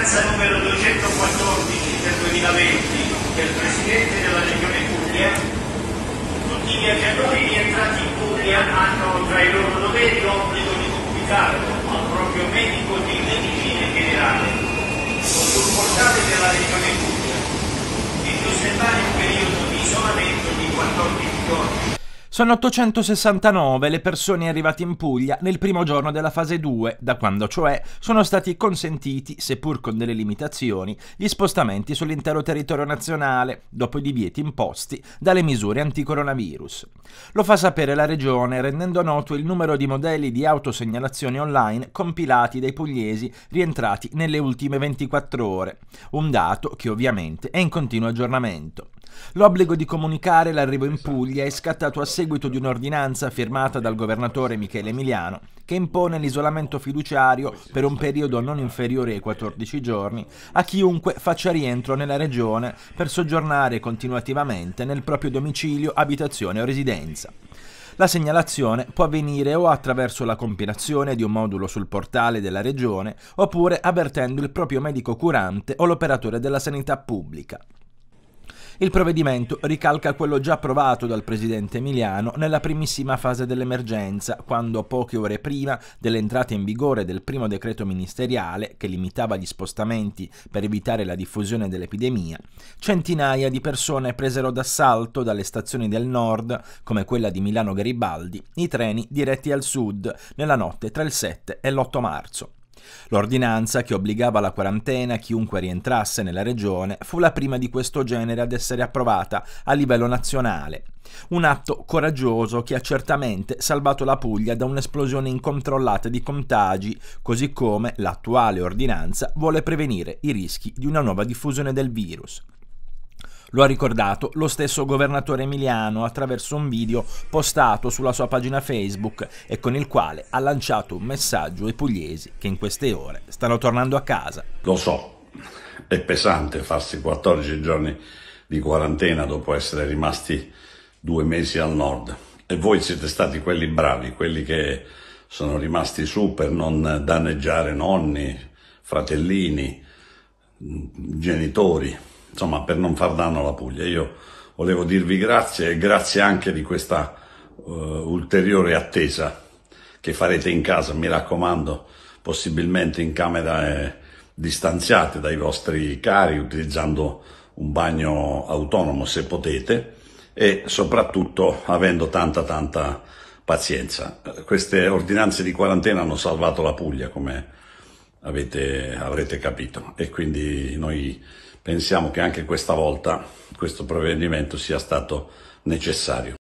ordinanza numero 214 del 2020 del Presidente della Regione Puglia, tutti i viaggiatori rientrati in Sono 869 le persone arrivate in Puglia nel primo giorno della fase 2, da quando cioè sono stati consentiti, seppur con delle limitazioni, gli spostamenti sull'intero territorio nazionale, dopo i divieti imposti dalle misure anticoronavirus. Lo fa sapere la Regione rendendo noto il numero di modelli di autosegnalazione online compilati dai pugliesi rientrati nelle ultime 24 ore, un dato che ovviamente è in continuo aggiornamento. L'obbligo di comunicare l'arrivo in esatto. Puglia è scattato a seguito di un'ordinanza firmata dal governatore Michele Emiliano che impone l'isolamento fiduciario per un periodo non inferiore ai 14 giorni a chiunque faccia rientro nella regione per soggiornare continuativamente nel proprio domicilio, abitazione o residenza. La segnalazione può avvenire o attraverso la compilazione di un modulo sul portale della regione oppure avvertendo il proprio medico curante o l'operatore della sanità pubblica. Il provvedimento ricalca quello già approvato dal presidente Emiliano nella primissima fase dell'emergenza, quando poche ore prima dell'entrata in vigore del primo decreto ministeriale che limitava gli spostamenti per evitare la diffusione dell'epidemia, centinaia di persone presero d'assalto dalle stazioni del nord, come quella di Milano Garibaldi, i treni diretti al sud nella notte tra il 7 e l'8 marzo. L'ordinanza che obbligava alla quarantena chiunque rientrasse nella regione fu la prima di questo genere ad essere approvata a livello nazionale. Un atto coraggioso che ha certamente salvato la Puglia da un'esplosione incontrollata di contagi, così come l'attuale ordinanza vuole prevenire i rischi di una nuova diffusione del virus. Lo ha ricordato lo stesso governatore Emiliano attraverso un video postato sulla sua pagina Facebook e con il quale ha lanciato un messaggio ai pugliesi che in queste ore stanno tornando a casa. Lo so, è pesante farsi 14 giorni di quarantena dopo essere rimasti due mesi al nord e voi siete stati quelli bravi, quelli che sono rimasti su per non danneggiare nonni, fratellini, genitori insomma, per non far danno alla Puglia. Io volevo dirvi grazie e grazie anche di questa uh, ulteriore attesa che farete in casa, mi raccomando, possibilmente in camera eh, distanziate dai vostri cari, utilizzando un bagno autonomo se potete e soprattutto avendo tanta tanta pazienza. Queste ordinanze di quarantena hanno salvato la Puglia, come avete, avrete capito, e quindi noi pensiamo che anche questa volta questo provvedimento sia stato necessario.